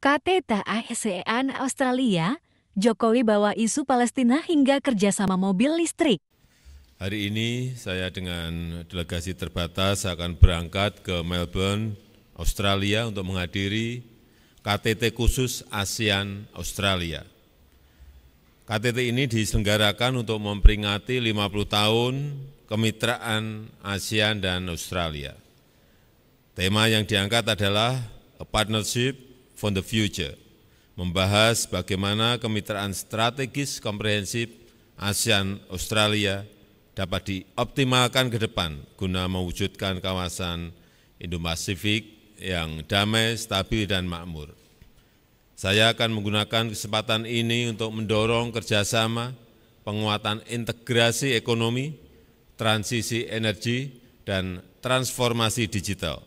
KT ASEAN Australia, Jokowi bawa isu Palestina hingga kerjasama mobil listrik. Hari ini saya dengan delegasi terbatas akan berangkat ke Melbourne, Australia untuk menghadiri KTT khusus ASEAN Australia. KTT ini diselenggarakan untuk memperingati 50 tahun kemitraan ASEAN dan Australia. Tema yang diangkat adalah A Partnership for the Future, membahas bagaimana kemitraan strategis komprehensif ASEAN-Australia dapat dioptimalkan ke depan guna mewujudkan kawasan Indo-Pasifik yang damai, stabil, dan makmur. Saya akan menggunakan kesempatan ini untuk mendorong kerjasama, penguatan integrasi ekonomi, transisi energi, dan transformasi digital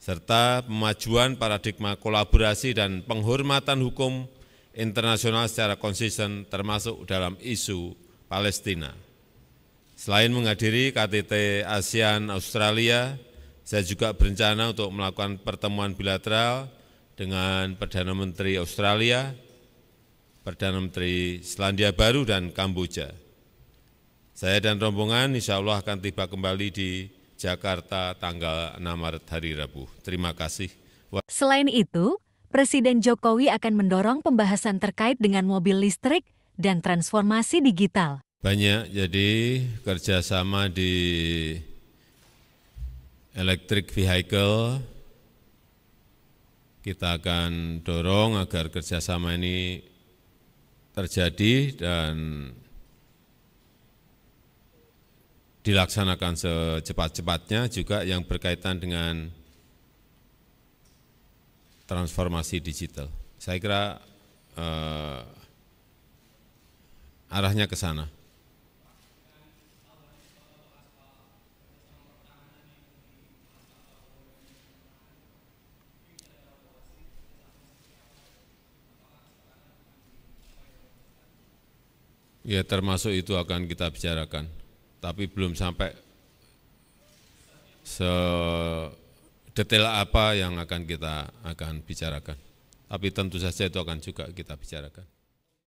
serta pemajuan paradigma kolaborasi dan penghormatan hukum internasional secara konsisten termasuk dalam isu Palestina. Selain menghadiri KTT ASEAN Australia, saya juga berencana untuk melakukan pertemuan bilateral dengan Perdana Menteri Australia, Perdana Menteri Selandia Baru, dan Kamboja. Saya dan rombongan insya Allah akan tiba kembali di Jakarta tanggal 6 Maret hari Rabu. Terima kasih. Selain itu, Presiden Jokowi akan mendorong pembahasan terkait dengan mobil listrik dan transformasi digital. Banyak jadi kerjasama di electric vehicle, kita akan dorong agar kerjasama ini terjadi dan dilaksanakan secepat-cepatnya juga yang berkaitan dengan transformasi digital. Saya kira eh, arahnya ke sana. Ya termasuk itu akan kita bicarakan tapi belum sampai sedetail apa yang akan kita akan bicarakan. Tapi tentu saja itu akan juga kita bicarakan.